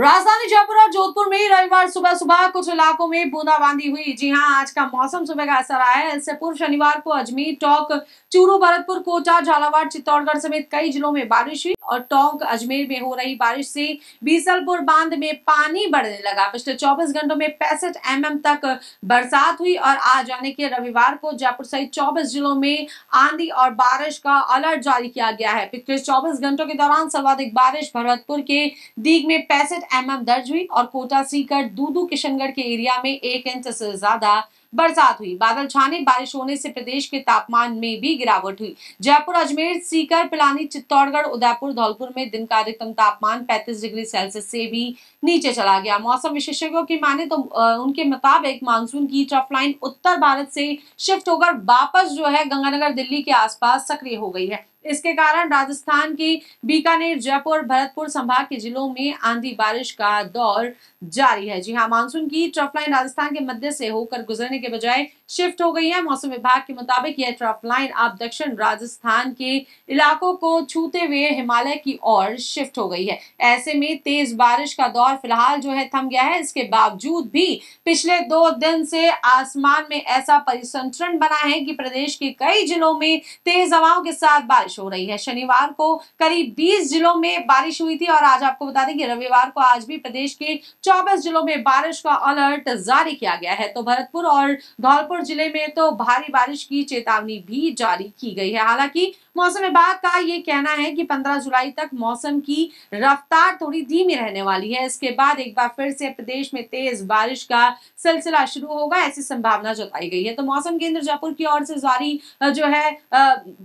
राजधानी जयपुर और जोधपुर में रविवार सुबह सुबह कुछ इलाकों में बूंदाबांदी हुई जी हां आज का मौसम सुबह का असर आया है इससे पूर्व शनिवार को अजमेर टोंक चूरू भरतपुर कोटा झालावाड़ चित्तौड़गढ़ समेत कई जिलों में बारिश हुई और टोंक अजमेर में हो रही बारिश से बीसलपुर बांध में पानी बढ़ने लगा पिछले 24 घंटों में पैंसठ एम mm तक बरसात हुई और आज यानी कि रविवार को जयपुर सहित 24 जिलों में आंधी और बारिश का अलर्ट जारी किया गया है पिछले 24 घंटों के दौरान सर्वाधिक बारिश भरतपुर के दीग में पैंसठ एम mm दर्ज हुई और कोटा सीकर दूदू किशनगढ़ के एरिया में एक इंच से ज्यादा बरसात हुई बादल छाने बारिश होने से प्रदेश के तापमान में भी गिरावट हुई जयपुर अजमेर सीकर पिलानी चित्तौड़गढ़ उदयपुर धौलपुर में दिन का अधिकतम तापमान 35 डिग्री सेल्सियस से भी नीचे चला गया मौसम विशेषज्ञों की माने तो उनके मुताबिक मानसून की ट्रफ लाइन उत्तर भारत से शिफ्ट होकर वापस जो है गंगानगर दिल्ली के आसपास सक्रिय हो गई है इसके कारण राजस्थान की बीकानेर जयपुर भरतपुर संभाग के जिलों में आंधी बारिश का दौर जारी है जी हाँ मानसून की ट्रफलाइन राजस्थान के मध्य से होकर गुजरने के बजाय शिफ्ट हो गई है मौसम विभाग के मुताबिक यह ट्रफलाइन अब दक्षिण राजस्थान के इलाकों को छूते हुए हिमालय की ओर शिफ्ट हो गई है ऐसे में तेज बारिश का दौर फिलहाल जो है थम गया है इसके बावजूद भी पिछले दो दिन से आसमान में ऐसा परिसंचरण बना है कि प्रदेश के कई जिलों में तेज हवाओं के साथ बारिश बारिश हो रही है शनिवार को करीब 20 जिलों में बारिश हुई थी और आज आपको बता दें कि रविवार को आज भी प्रदेश के 24 जिलों में बारिश का अलर्ट जारी किया गया है तो भरतपुर और धौलपुर जिले में तो भारी बारिश की चेतावनी भी जारी की गई है हालांकि मौसम विभाग का ये कहना है कि 15 जुलाई तक मौसम की रफ्तार थोड़ी धीमी रहने वाली है इसके बाद एक बार फिर से प्रदेश में तेज बारिश का सिलसिला शुरू होगा ऐसी संभावना जताई गई है तो मौसम केंद्र जयपुर की ओर से जारी जो है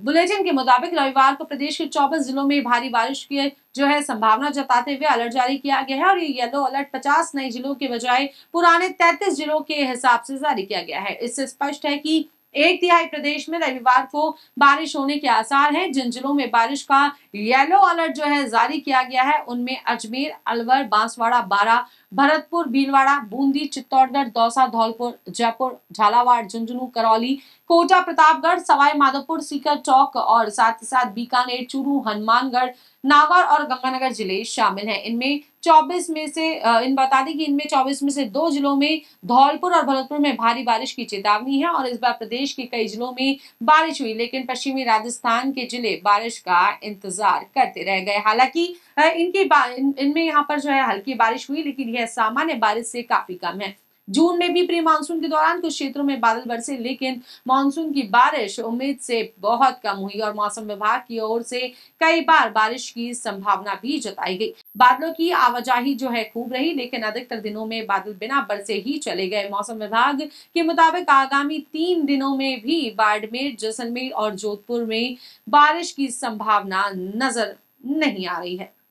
बुलेटिन के मुताबिक कि रविवार को प्रदेश के चौबीस जिलों में भारी बारिश की जो है संभावना जताते हुए अलर्ट जारी किया गया है और ये येलो अलर्ट 50 नए जिलों के बजाय पुराने 33 जिलों के हिसाब से जारी किया गया है इससे स्पष्ट है कि एक तिहाई प्रदेश में रविवार को बारिश होने के आसार हैं जिन जिलों में बारिश का येलो अलर्ट जो है जारी किया गया है उनमें अजमेर अलवर बांसवाड़ा बारा भरतपुर भीलवाड़ा बूंदी चित्तौड़गढ़ दौसा धौलपुर जयपुर झालावाड़ झुंझुनू करौली कोटा प्रतापगढ़ सवाई माधोपुर सीकर चौक और साथ ही साथ बीकानेर चूरू हनुमानगढ़ नागौर और गंगानगर जिले शामिल हैं इनमें 24 में से इन बता दें कि इनमें 24 में से दो जिलों में धौलपुर और भरतपुर में भारी बारिश की चेतावनी है और इस बार प्रदेश प्रदेश के कई जिलों में बारिश हुई लेकिन पश्चिमी राजस्थान के जिले बारिश का इंतजार करते रह गए हालांकि इनके इनमें इन यहाँ पर जो है हल्की बारिश हुई लेकिन यह सामान्य बारिश से काफी कम है जून में भी प्री मानसून के दौरान कुछ क्षेत्रों में बादल बरसे लेकिन मानसून की बारिश उम्मीद से बहुत कम हुई और मौसम विभाग की ओर से कई बार बारिश की संभावना भी जताई गई बादलों की आवाजाही जो है खूब रही लेकिन अधिकतर दिनों में बादल बिना बरसे ही चले गए मौसम विभाग के मुताबिक आगामी तीन दिनों में भी बाड़मेर जैसलमेर और जोधपुर में बारिश की संभावना नजर नहीं आ रही है